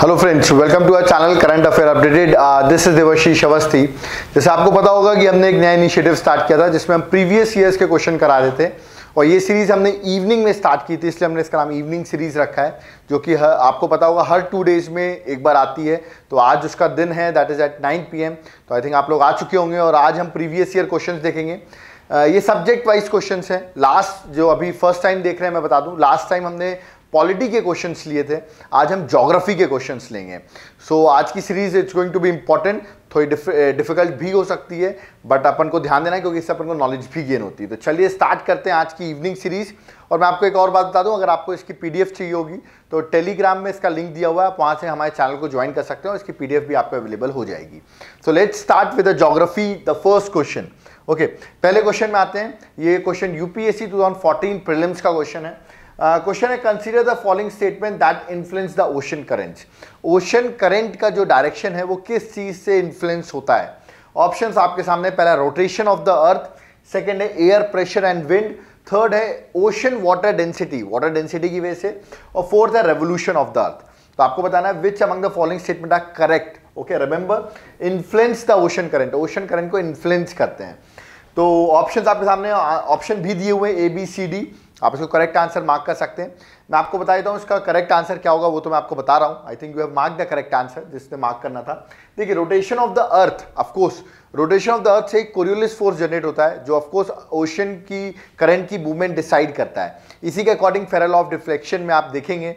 Hello friends welcome to our channel current affair updated this is Devashish Awasthi जैसे आपको पता होगा कि हमने एक नया इनिशिएटिव स्टार्ट किया था जिसमें हम प्रीवियस ईयर्स के क्वेश्चन करा रहे थे और ये सीरीज हमने इवनिंग में स्टार्ट की थी इसलिए हमने इसका नाम इवनिंग सीरीज रखा है जो कि हर, आपको पता होगा हर टू डेज में एक बार आती है तो आज उसका दिन है that is at nine P तो आई थिंक आप लोग आ चुके होंगे और आज हम प्रीवियस ईयर क्वेश्चन देखेंगे ये सब्जेक्ट वाइज क्वेश्चन हैं लास्ट जो अभी फर्स्ट टाइम देख रहे हैं मैं बता दूं लास्ट टाइम हमने पॉलिटी के क्वेश्चंस लिए थे आज हम जोग्राफी के क्वेश्चंस लेंगे सो so, आज की series it's going to be important थोड़ी डिफिकल्ट eh, भी हो सकती है बट अपन को ध्यान देना है क्योंकि इससे अपन को नॉलेज भी गेन होती है तो चलिए स्टार्ट करते हैं आज की इवनिंग सीरीज और मैं आपको एक और बात बता दूं अगर आपको इसकी पीडीएफ चाहिए होगी तो टेलीग्राम में इसका लिंक दिया हुआ है आप वहां से हमारे चैनल को ज्वाइन कर सकते हैं और इसकी पीडीएफ भी आपको अवेलेबल हो जाएगी so let's start with the geography the first question okay पहले क्वेश्चन में आते हैं ये क्वेश्चन यूपीएससी 2014 प्रीलिम्स का क्वेश्चन है क्वेश्चन uh, है consider the following statement that influence the ocean current ocean current का जो डायरेक्शन है वो किस चीज से इन्फ्लुएंस होता है ऑप्शन आपके सामने पहला rotation of the earth second है air pressure and wind third है ocean water density water density की वजह से और फोर्थ है रेवोल्यूशन ऑफ द अर्थ तो आपको बताना है which among the following statement are correct okay remember influence the ocean current ocean current को इन्फ्लुएंस करते हैं तो ऑप्शंस आपके सामने ऑप्शन uh, भी दिए हुए ए बी सी डी आप इसको करेक्ट आंसर मार्क कर सकते हैं मैं आपको बता देता हूँ इसका करेक्ट आंसर क्या होगा वो तो मैं आपको बता रहा हूँ I think you have mark the correct answer जिसने मार्क करना था देखिए rotation of the earth of course rotation of the earth से एक कोरियोलिस फोर्स जनरेट होता है जो ऑफकोर्स ओशन की करंट की मूवमेंट डिसाइड करता है इसी के अकॉर्डिंग फेरल ऑफ डिफ्लेक्शन में आप देखेंगे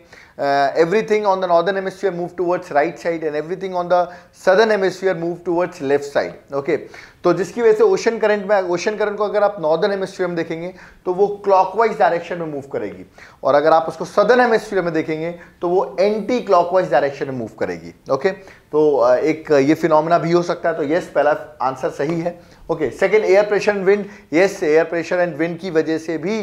everything on the northern hemisphere move towards right side and everything on the southern hemisphere move towards left side okay तो जिसकी वजह से ओशन करंट में ओशन करंट को अगर आप नॉर्दर्न हेमिस्फीयर में देखेंगे तो वो क्लॉकवाइज डायरेक्शन में मूव करेगी और अगर आप उसको सदर्न हेमिस्फीयर में देखेंगे तो वो एंटी क्लॉकवाइज डायरेक्शन में मूव करेगी ओके तो एक ये फिनोमेना भी हो सकता है तो यस पहला आंसर सही है okay second air pressure and wind yes air pressure and wind की वजह से भी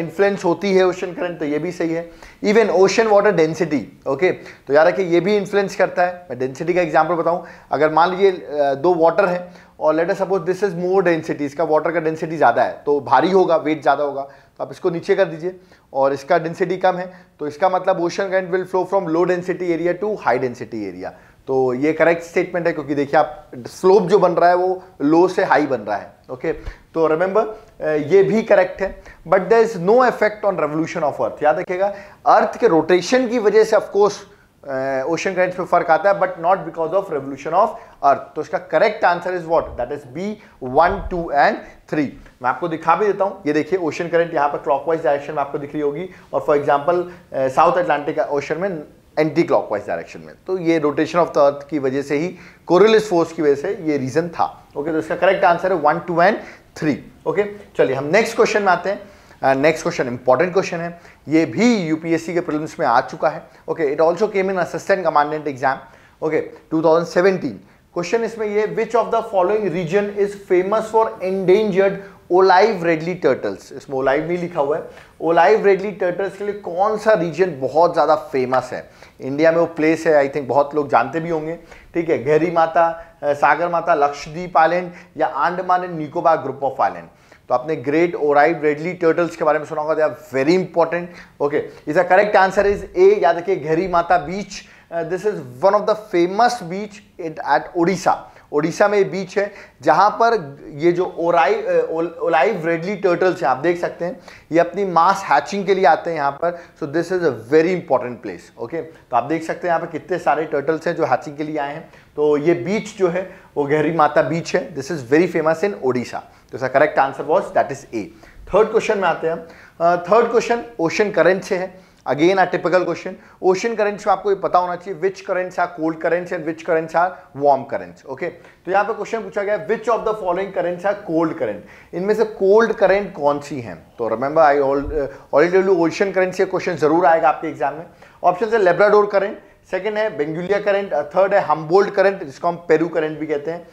इन्फ्लुएंस होती है ओशन करंट तो ये भी सही है even ocean water density okay तो यार रखिए ये भी इन्फ्लुएंस करता है मैं डेंसिटी का एग्जाम्पल बताऊँ अगर मान लीजिए दो वाटर है और later suppose this is more density इसका वाटर का डेंसिटी ज़्यादा है तो भारी होगा वेट ज़्यादा होगा तो आप इसको नीचे कर दीजिए और इसका डेंसिटी कम है तो इसका मतलब ocean current will flow from low density area to high density area तो ये करेक्ट स्टेटमेंट है क्योंकि देखिए आप स्लोप जो बन रहा है वो लो से हाई बन रहा है ओके तो रिमेंबर ये भी करेक्ट है but there is no effect on revolution of earth याद रखेगा अर्थ के रोटेशन की वजह से ऑफकोर्स ओशन करेंट्स पे फर्क आता है but not because of revolution of earth तो इसका correct answer is what that is B one two and three मैं आपको दिखा भी देता हूँ ये देखिए ओशन करंट यहाँ पर क्लॉकवाइज डायरेक्शन में आपको दिख रही होगी और for example south Atlantic ocean में एंटी क्लॉकवाइज डायरेक्शन में तो ये रोटेशन ऑफ द अर्थ की वजह से ही कोरिलिस फोर्स की वजह से ये रीजन था ओके okay, तो इसका करेक्ट आंसर है one two and three okay चलिए हम नेक्स्ट क्वेश्चन में आते हैं नेक्स्ट क्वेश्चन इंपॉर्टेंट क्वेश्चन है ये भी यूपीएससी के प्रिलिम्स में आ चुका है okay it also came in assistant commandant exam okay 2017 question इसमें ये which of the following region is famous for endangered olive ridley turtles इसमें ओलाइव नहीं लिखा हुआ है ओलाइव रेडली टर्टल्स के लिए कौन सा रीजन बहुत ज़्यादा फेमस है इंडिया में वो प्लेस है आई थिंक बहुत लोग जानते भी होंगे ठीक है गहरी माता सागर माता लक्षद्वीप आइलैंड या Andaman and Nicobar group of island तो आपने ग्रेट ओराइड रेडली टर्टल्स के बारे में सुना होगा they are very important okay इसका करेक्ट आंसर इज ए याद रखिए Gahir Matha beach this is one of the famous beach at Odisha Odisha में ये बीच है जहां पर ये जो ओराइव ओलाइव रेडली टर्टल्स हैं आप देख सकते हैं ये अपनी मास हैचिंग के लिए आते हैं यहाँ पर so this is a very important place okay तो आप देख सकते हैं यहाँ पर कितने सारे टर्टल्स हैं जो हैचिंग के लिए आए हैं तो ये बीच जो है वो गहरी माता बीच है this is very famous in Odisha तो इसका correct answer was that is A third question में आते हैं थर्ड क्वेश्चन ओशन करेंट से है again a typical question ocean currents में आपको ये पता होना चाहिए which currents are cold currents and which currents are warm currents okay तो यहाँ पे क्वेश्चन पूछा गया which of the following currents are cold current इनमें से कोल्ड करेंट कौन सी हैं तो remember I already ocean current से क्वेश्चन जरूर आएगा आपके एग्जाम में ऑप्शन है लेब्राडोर करेंट सेकेंड है बेंगुलिया करेंट थर्ड है हम्बोल्ड करेंट जिसको हम पेरू करेंट भी कहते हैं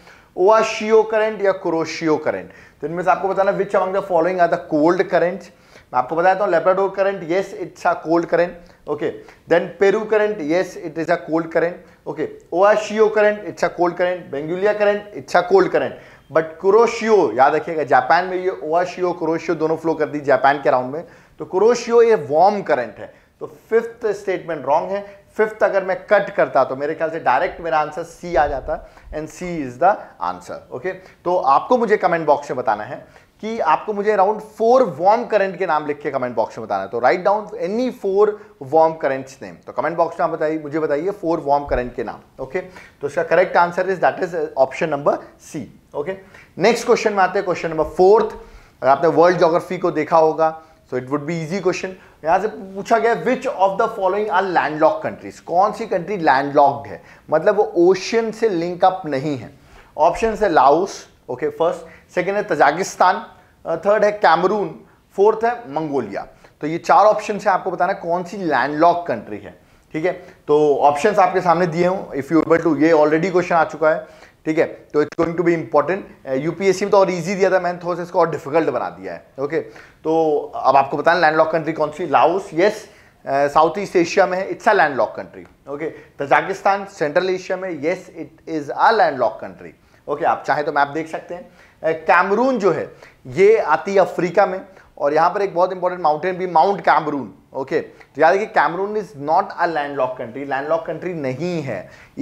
ओआशियो करंट या क्रोशियो करंट तो इनमें से आपको बताना which among the following are the cold current मैं आपको बताया था Labrador current yes it's a cold current okay then Peru current yes it is a cold current okay Oyashio current it's a cold current Benguela current it's a cold current but Kuroshio याद रखिएगा Japan में ये ओआशियो crochet दोनों flow कर दी Japan के round में तो crochet ये वार्म करंट है तो फिफ्थ स्टेटमेंट रॉन्ग है फिफ्थ अगर मैं कट करता तो मेरे ख्याल से डायरेक्ट मेरा आंसर सी आ जाता and C is the answer okay तो आपको मुझे कमेंट बॉक्स में बताना है कि आपको मुझे अराउंड फोर वॉर्म करंट के नाम लिख के कमेंट बॉक्स में बताना है तो write down any four warm currents name तो कमेंट बॉक्स में बताइए मुझे बताइए फोर वार्म करंट के नाम ओके तो इसका correct answer is that is option number C okay next question में आते हैं क्वेश्चन नंबर फोर्थ अगर आपने वर्ल्ड जोग्राफी को देखा होगा so it would be easy question यहां से पूछा गया which of the following are landlocked countries कौन सी कंट्री लैंडलॉक्ड है मतलब वो ओशियन से लिंक अप नहीं है ऑप्शन है लाउस ओके फर्स्ट सेकेंड है तजाकिस्तान थर्ड uh, है कैमरून फोर्थ है मंगोलिया तो ये चार ऑप्शन है आपको बताना कौन सी लैंडलॉक कंट्री है ठीक है तो ऑप्शंस आपके सामने दिए हूँ इफ़ यू एबल टू ये ऑलरेडी क्वेश्चन आ चुका है ठीक है तो it's going to be important UPSC में तो और इजी दिया था मैंने थोड़ा सा इसको और डिफिकल्ट बना दिया है ओके तो अब आपको बताना लैंडलॉक कंट्री कौन सी Laos yes south east Asia में है it's a landlocked country okay Tajikistan central Asia में yes it is a landlocked country okay आप चाहें तो मैप देख सकते हैं कैमरून uh, जो है ये आती है अफ्रीका में और यहाँ पर एक बहुत इंपॉर्टेंट माउंटेन भी माउंट कैमरून ओके तो याद रखिए Cameroon is not a landlocked country landlocked country नहीं है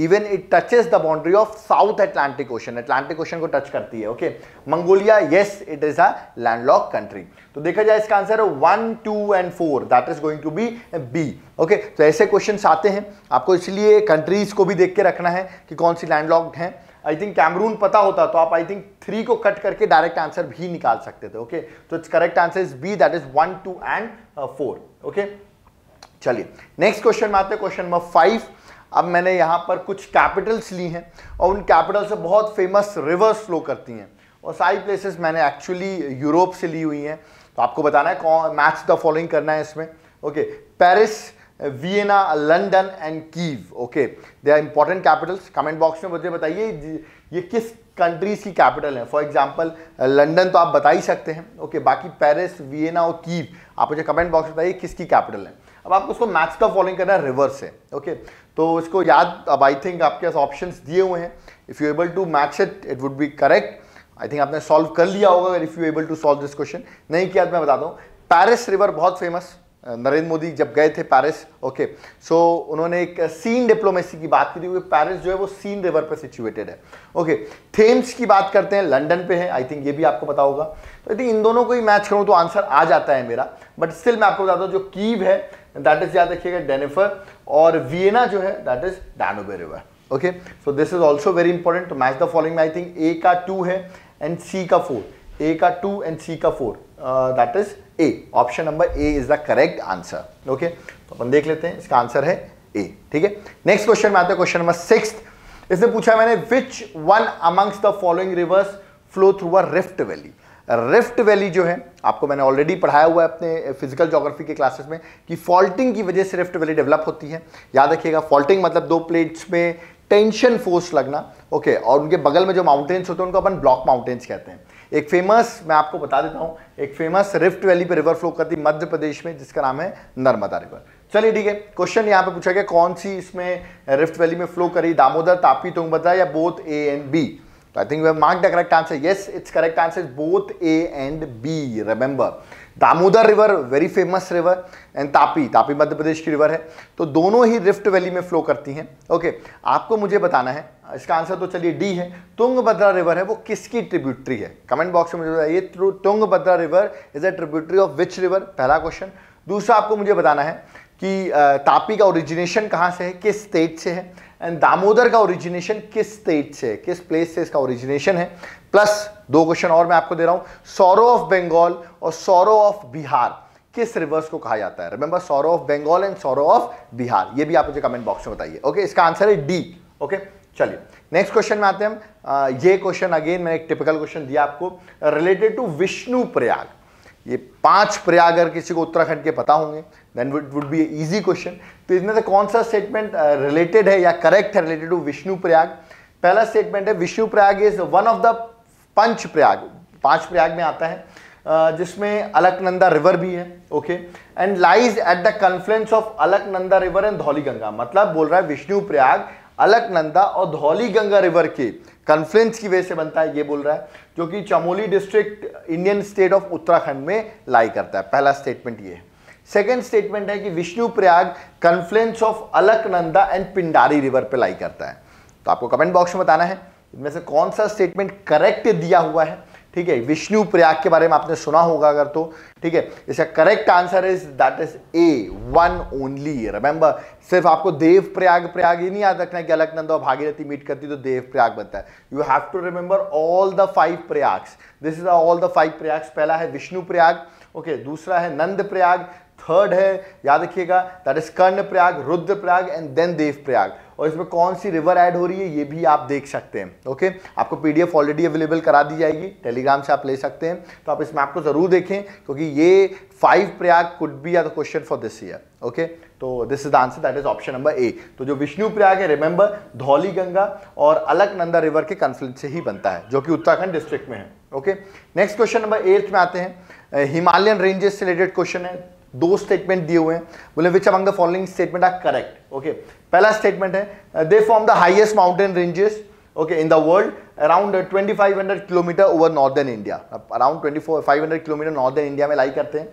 even it touches the boundary of south Atlantic ocean Atlantic ocean को टच करती है okay Mongolia yes it is a landlocked country तो देखा जाए इसका आंसर है one two and four that is going to be B okay तो ऐसे क्वेश्चन आते हैं आपको इसलिए कंट्रीज को भी देख के रखना है कि कौन सी लैंडलॉक्ड हैं आई थिंक कैमरून पता होता तो आप आई थिंक थ्री को कट करके डायरेक्ट आंसर भी निकाल सकते थे ओके तो it's correct answer is B that is one two and four uh, okay चलिए नेक्स्ट क्वेश्चन में आते हैं क्वेश्चन नंबर फाइव अब मैंने यहां पर कुछ कैपिटल्स ली हैं और उन कैपिटल से बहुत फेमस रिवर्स फ्लो करती हैं और सारी प्लेसेस मैंने एक्चुअली यूरोप से ली हुई हैं तो आपको बताना है कौन मैच द फॉलोइंग करना है इसमें okay Paris Vienna London and Kiev okay they are important capitals comment box में मुझे बताइए ये किस कंट्रीज की कैपिटल है फॉर एग्जाम्पल लंडन तो आप बता ही सकते हैं ओके okay, बाकी पेरिस वियना और कीव आप मुझे कमेंट बॉक्स में बताइए किसकी कैपिटल है अब आपको उसको मैथ्स का फॉलोइंग करना है रिवर्स है ओके तो इसको याद अब आई थिंक आपके पास ऑप्शन दिए हुए हैं if you able to match it it would be correct I think आपने सॉल्व कर लिया होगा if you able to solve this question नहीं किया तो मैं बता दूँ पैरिस रिवर बहुत फेमस नरेंद्र मोदी जब गए थे पैरिस ओके सो उन्होंने एक सीन डिप्लोमेसी की बात की थी क्योंकि पैरिस जो है वो सीन रिवर पर सिचुएटेड है ओके थेम्स की बात करते हैं लंदन पे है आई थिंक ये भी आपको पता होगा तो यदि इन दोनों को ही मैच करूँ तो आंसर आ जाता है मेरा बट स्टिल मैं आपको बताता हूँ जो कीव है दैट इज याद रखिएगा डेनेफर और वियना जो है that is Danube river okay so this is also very important to match the following I think A का टू है एंड सी का फोर ए का टू एंड सी का four that is A option number A is the correct answer okay तो अपन देख लेते हैं इसका आंसर है ए ठीक है नेक्स्ट क्वेश्चन में आते हैं क्वेश्चन नंबर सिक्स इसने पूछा मैंने which one amongst the following rivers flow through a rift valley rift valley जो है आपको मैंने ऑलरेडी पढ़ाया हुआ है अपने फिजिकल जोग्राफी के क्लासेस में कि फॉल्टिंग की वजह से रिफ्ट वैली डेवलप होती है याद रखिएगा फॉल्टिंग मतलब दो प्लेट्स में टेंशन फोर्स लगना ओके और उनके बगल में जो माउंटेन्स होते हैं उनको अपन ब्लॉक माउंटेन्स कहते हैं एक फेमस मैं आपको बता देता हूँ एक फेमस रिफ्ट वैली पे रिवर फ्लो करती मध्य प्रदेश में जिसका नाम है नर्मदा रिवर चलिए ठीक है क्वेश्चन यहाँ पे पूछा गया कौन सी इसमें रिफ्ट वैली में फ्लो करी दामोदर तापी तुंग या both A and B So I think we have marked the correct answer. Yes, its correct answer is both A and B. Remember, Damodar river very famous river and Tapi Tapi Madhya Pradesh की river है तो दोनों ही rift valley में flow करती हैं okay okay, आपको मुझे बताना है इसका आंसर तो चलिए डी है तुंगभद्रा रिवर है वो किसकी ट्रिब्यूटरी है कमेंट बॉक्स में मुझे बताइए Tungabhadra river is a tributary of which river पहला क्वेश्चन दूसरा आपको मुझे बताना है कि तापी का ओरिजिनेशन कहाँ से है किस स्टेट से है एंड दामोदर का ओरिजिनेशन किस स्टेट से किस प्लेस से इसका ओरिजिनेशन है प्लस दो क्वेश्चन और मैं आपको दे रहा हूं सौरव ऑफ बंगाल और सौरव ऑफ बिहार किस रिवर्स को कहा जाता है remember sorrow of Bengal and sorrow of Bihar ये भी आप मुझे कमेंट बॉक्स में बताइए ओके इसका आंसर है डी ओके चलिए नेक्स्ट क्वेश्चन में आते हैं ये क्वेश्चन अगेन मैंने एक टिपिकल क्वेश्चन दिया आपको रिलेटेड टू विष्णु प्रयाग ये पांच प्रयाग अगर किसी को उत्तराखंड के पता होंगे then would would be easy question तो इसमें से कौन सा स्टेटमेंट रिलेटेड uh, है या करेक्ट है रिलेटेड टू विष्णु प्रयाग पहला स्टेटमेंट है Vishnu Prayag is one of the Panch Prayag पांच प्रयाग में आता है uh, जिसमें अलकनंदा रिवर भी है okay and lies at the confluence of Alaknanda river and Dhauli Ganga मतलब बोल रहा है विष्णु प्रयाग अलकनंदा और धौली गंगा रिवर के कन्फ्लुएंस की वजह से बनता है ये बोल रहा है जो कि Chamoli district Indian state of Uttarakhand में लाई करता है पहला स्टेटमेंट ये है सेकेंड स्टेटमेंट है कि Vishnu Prayag confluence of Alaknanda and Pindari river पर लाई करता है तो आपको कमेंट बॉक्स में बताना है इनमें से कौन सा स्टेटमेंट करेक्ट दिया हुआ है ठीक है विष्णु प्रयाग के बारे में आपने सुना होगा अगर तो ठीक है इसका correct answer is that is A one only remember सिर्फ आपको देव प्रयाग प्रयाग ही नहीं याद रखना कि अलग और भागीरथी मीट करती तो देव प्रयाग बनता है you have to remember all the five Prayags this is all the five Prayags पहला है विष्णु प्रयाग ओके okay, दूसरा है नंद प्रयाग थर्ड है याद रखिएगा that is Karna Prayag Rudra Prayag and then Dev Prayag और इसमें कौन सी रिवर ऐड हो रही है ये भी आप देख सकते हैं ओके आपको पीडीएफ ऑलरेडी अवेलेबल करा दी जाएगी टेलीग्राम से आप ले सकते हैं तो आप इस मैप को जरूर देखें क्योंकि ये five Prayag could be are the question for this year okay तो this is the answer that is option number A तो जो विष्णु प्रयाग है रिमेंबर धौली गंगा और अलकनंदा रिवर के कंफ्लिट से ही बनता है जो कि उत्तराखंड डिस्ट्रिक्ट में है okay next question number eight में आते हैं हिमालयन रेंजेस से रिलेटेड क्वेश्चन है दो स्टेटमेंट दिए हुए हैं बोले which among the following statement are correct okay पहला स्टेटमेंट है they form the highest mountain ranges okay in the world around 2500 kilometre over northern India around 24 500 kilometer northern में लाई करते हैं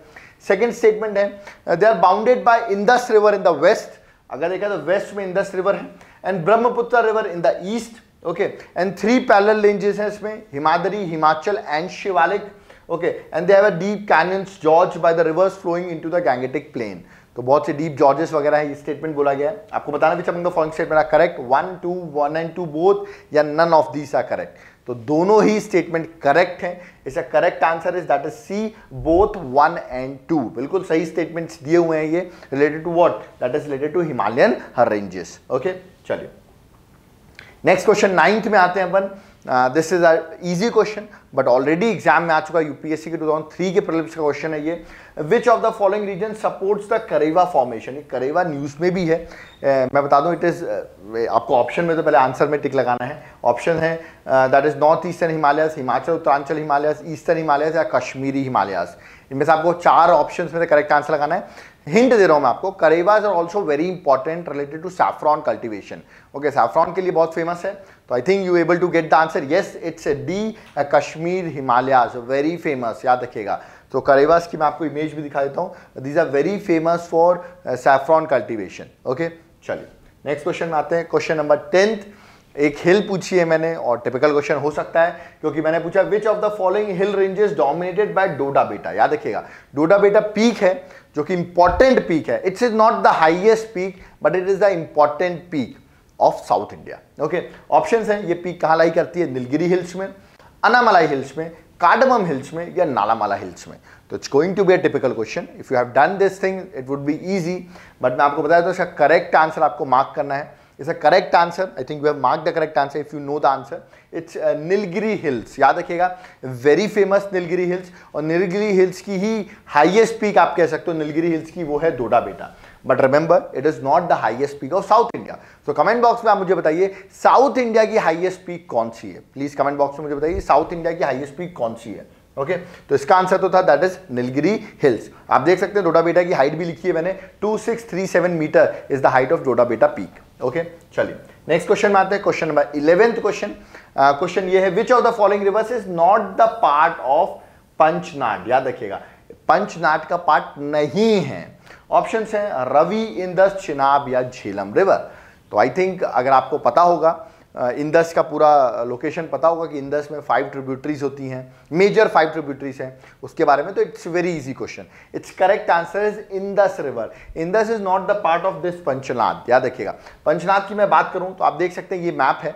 सेकंड स्टेटमेंट है they are bounded by Indus river in the west अगर देखा तो west में Indus river है and Brahmaputra river in the east okay and three parallel ranges हैं इसमें Himadri Himachal and Shivalik okay and they've a deep deep gorge by the rivers flowing into the Gangetic plain तो बहुत से डीप जॉर्जेस वगैरह है ये statement बोला गया है आपको बताना भी चाहूंगा following statement are correct one two one and two both या none of these are correct तो दोनों ही स्टेटमेंट करेक्ट हैं इसका correct answer is that is C both one and two बिल्कुल सही स्टेटमेंट्स दिए हुए हैं ये related to what that is related to Himalayan ranges okay चलिए नेक्स्ट क्वेश्चन नाइन्थ में आते हैं अपन this is easy question but already exam में आ चुका है यूपीएससी के 2003 के प्रलिप्स का क्वेश्चन है ये which of the following region supports the Karewa formation ये करेवा न्यूज़ में भी है uh, मैं बता दूं इट इज़ uh, आपको ऑप्शन में तो पहले आंसर में टिक लगाना है ऑप्शन है that is north eastern Himalayas Himachal Uttaranchal Himalayas eastern Himalayas या कश्मीरी हिमालयस इनमें से आपको चार ऑप्शन में करेक्ट आंसर लगाना है हिंट दे रहा हूं मैं आपको Karewas are also very important related to saffron cultivation okay saffron के लिए बहुत फेमस है तो I think you able to get the answer yes it's a D Kashmir Himalayas very famous याद रखिएगा तो करेवास की मैं आपको इमेज भी दिखा देता हूँ these are very famous for saffron cultivation okay चलिए नेक्स्ट क्वेश्चन आते हैं क्वेश्चन नंबर टेंथ एक हिल पूछी है मैंने और टिपिकल क्वेश्चन हो सकता है क्योंकि मैंने पूछा which of the following hill ranges dominated by Doda Betta याद रखिएगा डोडा बेटा पीक है जो कि इंपॉर्टेंट पीक है it's is not the highest peak but it is the important peak of south India okay option है ये पीक कहां लाई करती है नीलगिरी हिल्स में अनामलाई हिल्स में कार्डमम हिल्स में या नालामाला हिल्स में तो it's going to be a typical question if you have done this thing it would be easy but मैं आपको बताया तो इसका करेक्ट आंसर आपको मार्क करना है is a correct answer I think you have mark the correct answer if you know the answer it's Nilgiri hills याद रखिएगा वेरी फेमस नीलगिरी हिल्स और नीलगिरी हिल्स की ही हाइएस्ट पीक आप कह सकते हो नीलगिरी हिल्स की वो है Doda Betta but remember it is not the highest peak of south India so comment box में आप मुझे बताइए साउथ इंडिया की हाइएस्ट पीक कौन सी है प्लीज कमेंट बॉक्स में मुझे बताइए साउथ इंडिया की हाइएस्ट पीक कौन सी है ओके तो इसका आंसर तो था दैट इज नीलगिरी हिल्स आप देख सकते हैं डोडा बेटा की हाइट भी लिखी है मैंने 2637 metre is the height of Doda Betta peak okay चलिए नेक्स्ट क्वेश्चन में आते हैं question number eleventh question question ये है which of the following rivers is not the part of Panchnad याद रखिएगा पंचनाट का पार्ट नहीं है ऑप्शन है रवि इंदस चिनाब या झेलम रिवर तो आई थिंक अगर आपको पता होगा इंदस uh, का पूरा लोकेशन पता होगा कि इंदस में फाइव ट्रिब्यूटरीज होती हैं मेजर फाइव ट्रिब्यूटरीज हैं उसके बारे में तो it's very easy question it's correct answer is Indus river Indus is not the part of this Panchnath याद रखिएगा पंचनाथ की मैं बात करूं तो आप देख सकते हैं ये मैप है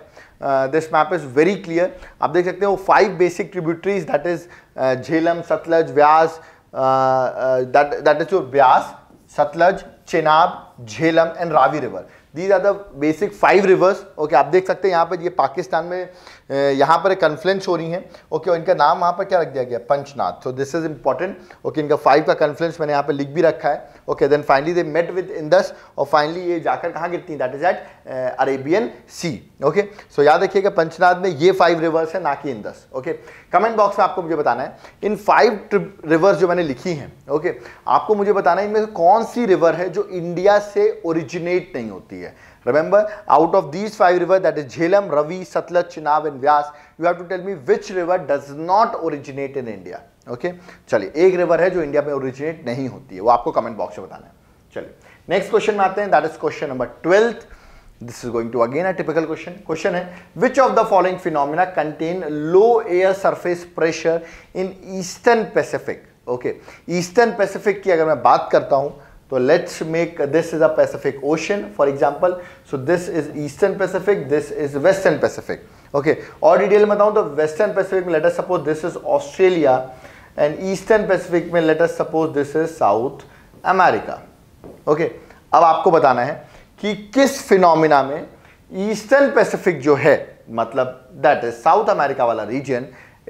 this map is very clear आप देख सकते हैं वो five basic tributaries that is Jhelum Sutlej Vyas that is your Vyas Sutlej Chenab Jhelum and Ravi river these are the basic five rivers okay आप देख सकते हैं यहाँ पर ये पाकिस्तान में यहाँ पर कन्फ्लेंस हो रही हैं ओके और इनका नाम वहाँ पर क्या रख दिया गया Panchnath so this is important okay इनका फाइव का कन्फ्लेंस मैंने यहाँ पर लिख भी रखा है okay then finally they met with Indus और फाइनली ये जाकर कहाँ गिरती that is at Arabian sea okay so याद रखिएगा पंचनाथ में ये फाइव रिवर्स है ना कि इंदस ओके कमेंट बॉक्स में आपको मुझे बताना है इन फाइव रिवर्स जो मैंने लिखी हैं ओके आपको मुझे बताना है इनमें से कौन सी रिवर है जो इंडिया से ओरिजिनेट नहीं होती है Remember, out of these five rivers, that is Jhelum, Ravi, Satluj, Chenab and Vyas, you have to tell me which river does not originate in India. Okay okay? चलिए एक river है जो India में originate नहीं होती है वो आपको कमेंट बॉक्स में बताना है चलिए नेक्स्ट क्वेश्चन में आते हैं that is question number twelfth this is going to again a typical question question है which of the following phenomena contain low air surface pressure in eastern Pacific okay eastern Pacific की अगर मैं बात करता हूं तो let's make this is a Pacific ocean for example so this is eastern Pacific this is western Pacific okay और detail में बताऊँ तो वेस्टर्न पैसिफिक में later suppose this is Australia and eastern Pacific में later suppose this is South America okay अब आपको बताना है कि किस फिनोमिना में ईस्टर्न पैसिफिक जो है मतलब दैट इज साउथ अमेरिका वाला region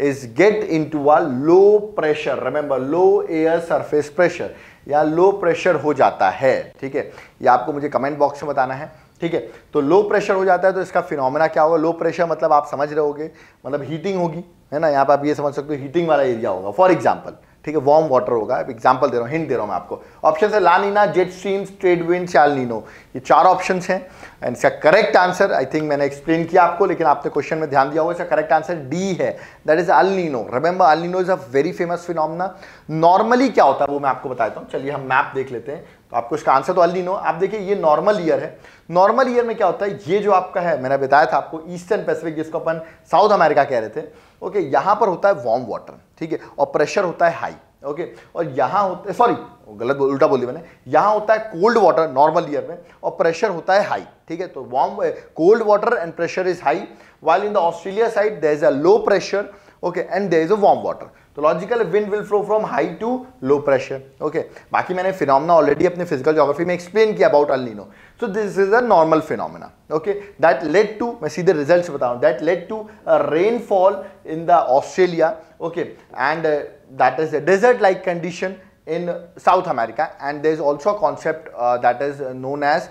is get into a low pressure remember low air surface pressure या लो प्रेशर हो जाता है ठीक है ये आपको मुझे कमेंट बॉक्स में बताना है ठीक है तो लो प्रेशर हो जाता है तो इसका फिनोमेना क्या होगा लो प्रेशर मतलब आप समझ रहे होगे मतलब हीटिंग होगी है ना यहाँ पर आप ये समझ सकते हो हीटिंग वाला एरिया होगा फॉर एग्जाम्पल ठीक है वार्म वाटर होगा एग्जाम्पल दे रहा हूँ हिंट दे रहा हूँ मैं आपको ऑप्शन है La Nina jet streams trade wind Nino ये चार ऑप्शन हैं एंड इसका करेक्ट आंसर आई थिंक मैंने एक्सप्लेन किया आपको लेकिन आपने क्वेश्चन में ध्यान दिया होगा इसका करेक्ट आंसर डी है that is El Nino remember El Nino is a very famous phenomena normally क्या होता है वो मैं आपको बताता हूँ चलिए हम मैप देख लेते हैं तो आपको इसका आंसर तो अल नो आप देखिए ये नॉर्मल ईयर है नॉर्मल ईयर में क्या होता है ये जो आपका है मैंने बताया था आपको ईस्टर्न पैसिफिक जिसको अपन साउथ अमेरिका कह रहे थे ओके यहाँ पर होता है वार्म वाटर ठीक है और प्रेशर होता है हाई ओके और यहाँ होता है सॉरी गलत उल्टा बोली मैंने यहाँ होता है कोल्ड वाटर नॉर्मल ईयर में और प्रेशर होता है हाई ठीक है तो warm cold water and pressure is high while in the Australia side there is a low pressure okay and there is a warm water so logically wind will flow from high to low pressure okay baki maine phenomenon already apne physical geography mein explain kiya about el nino so this is a normal phenomena okay that led to mai see the results batau that led to a rainfall in the australia okay and uh, that is a desert like condition in south america and there is also a concept uh, that is uh, known as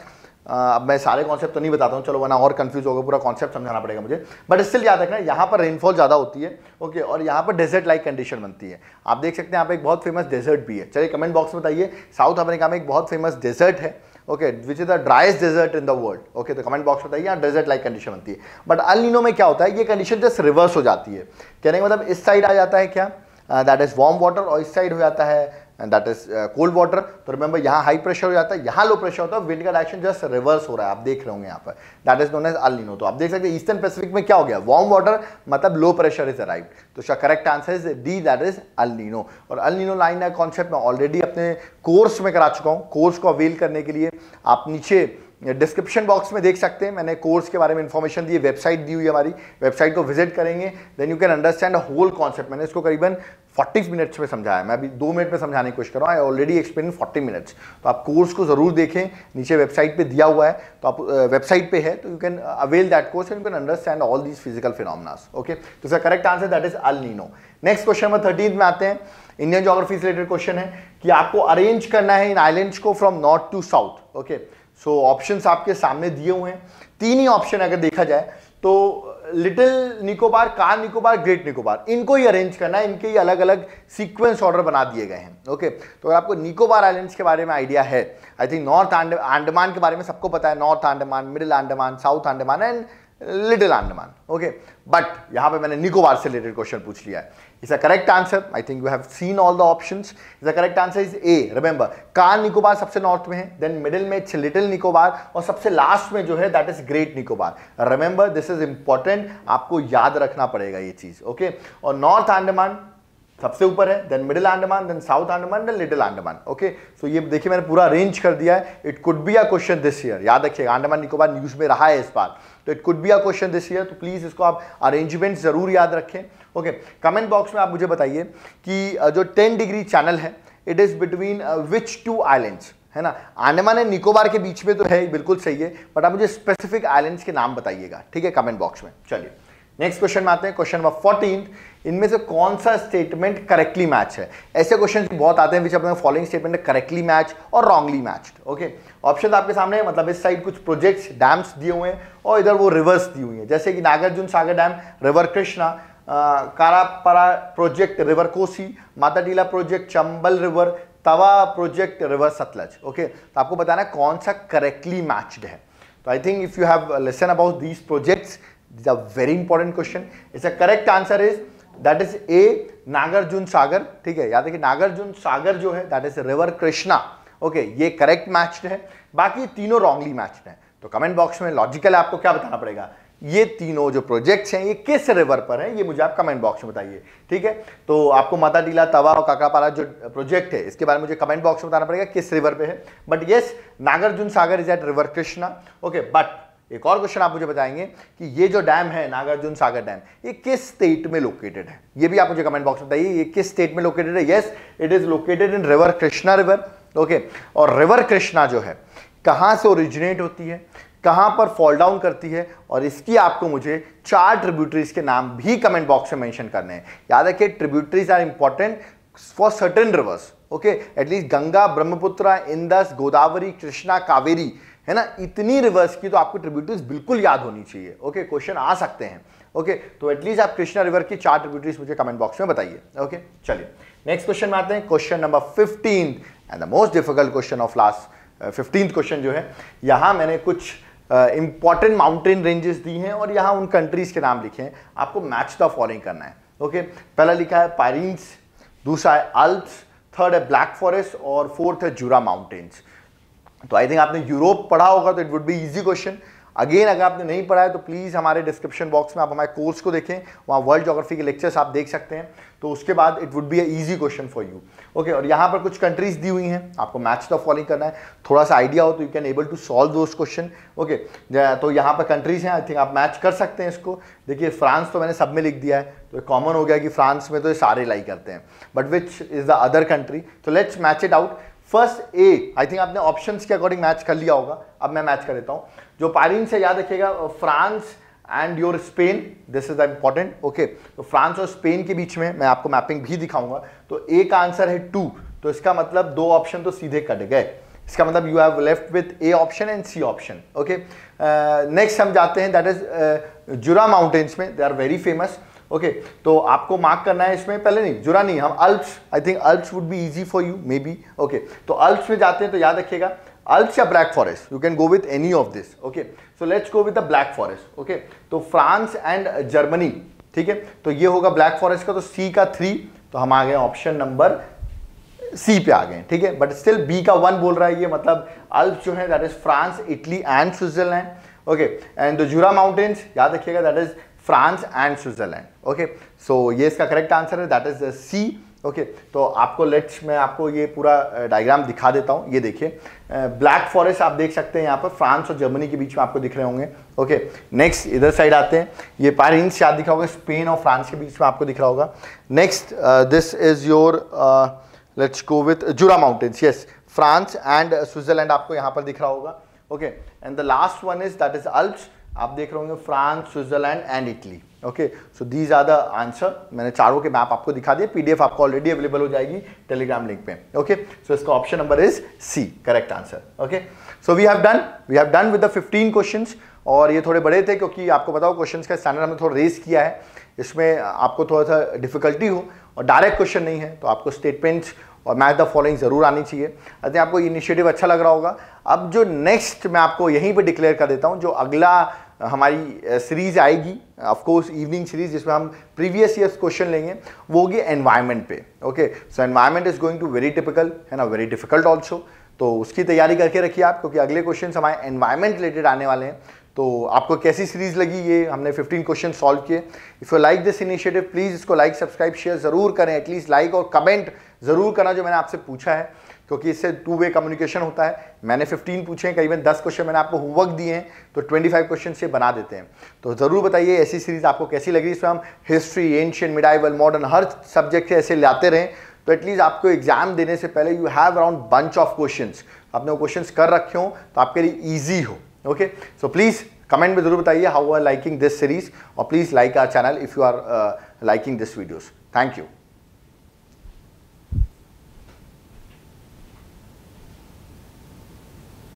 अब मैं सारे concept तो नहीं बताता हूँ चलो वरना और कंफ्यूज होगा पूरा कॉन्सेप्ट समझाना पड़ेगा मुझे बट स्टिल याद रखना यहाँ पर रेनफॉल ज़्यादा होती है ओके और यहाँ पर डेजर्ट लाइक कंडीशन बनती है आप देख सकते हैं यहाँ पे एक बहुत फेमस डेजर्ट भी है चलिए कमेंट बॉक्स में बताइए साउथ अफ्रीका में एक बहुत फेमस डेजर्ट है okay which is the driest desert in the world okay तो कमेंट बॉक्स बताइए यहाँ डेजर्ट लाइक कंडीशन बनती है बट अलिनो में क्या होता है ये कंडीशन जस्ट रिवर्स हो जाती है कहने का मतलब इस साइड आ जाता है क्या दैट इज़ वार्म वाटर और इस साइड हो जाता है and that is cold water तो रिमेंबर यहाँ हाई प्रेशर हो जाता है यहाँ लो प्रेशर होता है विंड का डायरेक्शन जस्ट रिवर्स हो रहा है आप देख रहे होंगे यहाँ पर that is known as El Nino तो आप देख सकते हैं ईस्टर्न पैसिफिक में क्या हो गया वार्म वाटर मतलब लो प्रेशर इज अराइव तो उसका correct answer is D that is El Nino और अलिनो लाइन का कॉन्सेप्ट मैं ऑलरेडी अपने कोर्स में करा चुका हूँ कोर्स को अवेल करने के लिए आप नीचे डिस्क्रिप्शन बॉक्स में देख सकते हैं मैंने कोर्स के बारे में इन्फॉर्मेशन दी वेबसाइट दी हुई है हमारी वेबसाइट को विजिट करेंगे then you can understand whole concept मैंने इसको करीबन 40 मिनट्स में समझाया मैं अभी दो मिनट में समझाने की कोशिश कर रहा हूँ आई ऑलरेडी एक्सप्लेन 40 मिनट्स तो आप कोर्स को ज़रूर देखें नीचे वेबसाइट पे दिया हुआ है तो आप वेबसाइट पे है तो you can avail that course and you can understand all these physical phenomenas okay तो इसका correct answer that is El Nino next question number thirteen में आते हैं इंडियन जोग्राफी से रिलेटेड क्वेश्चन है कि आपको अरेंज करना है इन आइलैंड्स को from north to south okay so option आपके सामने दिए हुए हैं तीन ही ऑप्शन अगर देखा जाए तो लिटिल निकोबार कार निकोबार ग्रेट निकोबार इनको ही अरेंज करना है इनके ही अलग अलग सीक्वेंस ऑर्डर बना दिए गए हैं ओके तो अगर आपको निकोबार आइलैंड्स के बारे में आइडिया है आई थिंक नॉर्थ आंडमान के बारे में सबको पता है North Andaman Middle Andaman South Andaman and Little Andaman okay but यहां पे मैंने निकोबार से रिलेटेड क्वेश्चन पूछ लिया है is a correct answer I think you have seen all the option is a correct answer is A remember Car Nicobar सबसे नॉर्थ में है देन मिडिल में इट्स लिटिल निकोबार और सबसे लास्ट में जो है that is Great Nicobar remember this is important आपको याद रखना पड़ेगा ये चीज ओके okay? और नॉर्थ अंडमान सबसे ऊपर है then Middle Andaman then South Andaman then little Andaman okay so ये देखिए मैंने पूरा अरेंज कर दिया है it could be a question this year याद रखिएगा अंडमान निकोबार न्यूज में रहा है इस बार तो it could be a question this year तो प्लीज़ इसको आप अरेंजमेंट ज़रूर याद रखें ओके कमेंट बॉक्स में आप मुझे बताइए कि जो टेन डिग्री चैनल है it is between which two islands है ना आने माने निकोबार के बीच में तो है बिल्कुल सही है बट आप मुझे स्पेसिफिक आइलैंड्स के नाम बताइएगा ठीक है कमेंट बॉक्स में चलिए नेक्स्ट क्वेश्चन में आते हैं क्वेश्चन नंबर फोर्टीन इनमें से कौन सा स्टेटमेंट करेक्टली मैच है ऐसे क्वेश्चन बहुत आते हैं विच अपने फॉलोइंग स्टेटमेंट करेक्टली मैच और रॉन्गली मैच्ड ओके ऑप्शन आपके सामने है मतलब इस साइड कुछ प्रोजेक्ट्स डैम्स दिए हुए हैं और इधर वो रिवर्स दी हुई है जैसे कि नागार्जुन सागर डैम रिवर कृष्णा कारापारा project river Kosi Mata Tila project Chambal river Tawa project river Sutlej okay तो आपको बताना कौन सा करेक्टली मैच्ड है तो I think if you have lesson about these projects These are very important question it's a correct answer is that is A Nagarjuna Sagar ठीक है याद रखिए नागार्जुन सागर जो है that is river Krishna okay ये करेक्ट मैच है बाकी तीनों रॉन्गली तो मैच है तो कमेंट बॉक्स में लॉजिकल आपको क्या बताना पड़ेगा ये तीनों जो प्रोजेक्ट्स हैं ये किस रिवर पर हैं ये मुझे आप कमेंट बॉक्स में बताइए ठीक है तो आपको माता डीला तवा और काकापारा जो प्रोजेक्ट है इसके बारे में मुझे कमेंट बॉक्स में बताना पड़ेगा किस रिवर पे है but yes Nagarjuna Sagar is at river Krishna okay but एक और क्वेश्चन आप मुझे बताएंगे कि ये जो डैम है नागार्जुन सागर डैम ये किस स्टेट में लोकेटेड है ये भी आप मुझे कमेंट बॉक्स में बताइए ये किस स्टेट में लोकेटेड है yes it is located in river Krishna river okay और रिवर कृष्णा जो है कहाँ से ओरिजिनेट होती है कहाँ पर फॉल डाउन करती है और इसकी आपको मुझे चार ट्रिब्यूटरीज के नाम भी कमेंट बॉक्स में मेंशन करने हैं याद रखिए tributaries are important for certain rivers okay at least Ganga Brahmaputra Indus Godavari Krishna Kaveri है ना इतनी रिवर्स की तो आपको ट्रिब्यूटरीज बिल्कुल याद होनी चाहिए ओके क्वेश्चन आ सकते हैं ओके तो एटलीस्ट आप कृष्णा रिवर की चार ट्रिब्यूटरीज मुझे कमेंट बॉक्स में बताइए ओके चलिए नेक्स्ट क्वेश्चन में आते हैं question number fifteen and the most difficult question of last fifteen question जो है यहाँ मैंने कुछ इंपॉर्टेंट माउंटेन रेंजेस दी हैं और यहाँ उन कंट्रीज के नाम लिखे हैं आपको मैच द फॉलोइंग करना है ओके okay? पहला लिखा है पायरिंस दूसरा है अल्प्स थर्ड है ब्लैक फॉरेस्ट और फोर्थ है जूरा माउंटेन्स तो आई थिंक आपने यूरोप पढ़ा होगा तो it would be easy question again अगर आपने नहीं पढ़ा है तो प्लीज़ हमारे डिस्क्रिप्शन बॉक्स में आप हमारे कोर्स को देखें वहाँ वर्ल्ड जोग्राफी के लेक्चर्स आप देख सकते हैं तो उसके बाद it would be a easy question for you okay और यहाँ पर कुछ कंट्रीज दी हुई हैं आपको मैच द फॉलोइंग करना है थोड़ा सा आइडिया हो तो you can able to solve those question okay तो यहाँ पर कंट्रीज हैं आई थिंक आप मैच कर सकते हैं इसको देखिए फ्रांस तो मैंने सब में लिख दिया है तो कॉमन हो गया कि फ्रांस में तो ये सारे लाई करते हैं but which is the other country तो let's match it out first A I think आपने ऑप्शन के अकॉर्डिंग मैच कर लिया होगा अब मैं मैच कर देता हूँ जो पारिन से याद रखिएगा France and your Spain this is important okay तो फ्रांस और स्पेन के बीच में मैं आपको मैपिंग भी दिखाऊंगा तो ए का आंसर है टू तो इसका मतलब दो ऑप्शन तो सीधे कट गए इसका मतलब you have left with A option and C option okay next हम जाते हैं दैट इज जुरा माउंटेन्स में they are very famous okay तो आपको मार्क करना है इसमें पहले नहीं जुरा नहीं हम Alps I think Alps would be easy for you maybe okay तो अल्प्स में जाते हैं तो याद रखिएगा अल्प्स या Black Forest you can go with any of this okay so let's go with the Black Forest okay तो France and Germany ठीक है तो ये होगा ब्लैक फॉरेस्ट का तो सी का थ्री तो हम आ गए ऑप्शन नंबर सी पे आ गए ठीक है बट स्टिल बी का वन बोल रहा है ये मतलब अल्प जो है that is France Italy and Switzerland okay and the Jura mountains याद रखिएगा that is France and Switzerland okay so ये इसका करेक्ट आंसर है दैट इज सी ओके तो आपको लेट्स मैं आपको ये पूरा डायग्राम दिखा देता हूँ ये देखिए ब्लैक फॉरेस्ट आप देख सकते हैं यहाँ पर फ्रांस और जर्मनी के बीच में आपको दिख रहे होंगे ओके नेक्स्ट इधर साइड आते हैं ये पारिंस याद दिखा होगा स्पेन और फ्रांस के बीच में आपको दिख रहा होगा next this is your let's go with Jura mountains yes France and Switzerland आपको यहाँ पर दिख रहा होगा okay and the last one is that is Alps आप देख रहे होंगे France Switzerland and Italy okay so these are the answer मैंने चारों के मैप आपको दिखा दिए पीडीएफ आपको ऑलरेडी अवेलेबल हो जाएगी टेलीग्राम लिंक पे ओके सो इसका option number is C correct answer okay so we have done we have done with the 15 questions और ये थोड़े बड़े थे क्योंकि आपको बताओ क्वेश्चन का स्टैंडर्ड हमने थोड़ा रेस किया है इसमें आपको थोड़ा सा डिफिकल्टी हो और डायरेक्ट क्वेश्चन नहीं है तो आपको स्टेटमेंट्स और मैच द फॉलोइंग ज़रूर आनी चाहिए अतः आपको इनिशिएटिव अच्छा लग रहा होगा अब जो नेक्स्ट मैं आपको यहीं पे डिक्लेयर कर देता हूँ जो अगला हमारी सीरीज़ आएगी ऑफकोर्स इवनिंग सीरीज जिसमें हम प्रीवियस ईयर्स क्वेश्चन लेंगे वो होगी एनवायरमेंट पे okay so environment is going to very typical है ना वेरी डिफिकल्ट ऑल्सो तो उसकी तैयारी करके रखिए आप क्योंकि अगले क्वेश्चन हमारे एनवायरमेंट रिलेटेड आने वाले हैं तो आपको कैसी सीरीज़ लगी ये हमने 15 क्वेश्चन सॉल्व किए if you like this initiative please इसको लाइक सब्सक्राइब शेयर ज़रूर करें एटलीस्ट लाइक और कमेंट ज़रूर करना जो मैंने आपसे पूछा है क्योंकि इससे टू वे कम्युनिकेशन होता है मैंने 15 पूछे हैं करीबन 10 क्वेश्चन मैंने आपको होमवर्क दिए हैं तो 25 क्वेश्चन ये बना देते हैं तो ज़रूर बताइए ऐसी सीरीज़ आपको कैसी लगी इसमें हम हिस्ट्री एंशियन मिडाइवल मॉडर्न हर सब्जेक्ट से ऐसे लाते रहें तो एटलीस्ट आपको एग्जाम देने से पहले you have around bunch of question आपने क्वेश्चन कर रखे हों तो आपके लिए ईजी हो ओके सो प्लीज़ कमेंट में जरूर बताइए how are liking this series और please like our channel if you are liking this videos thank you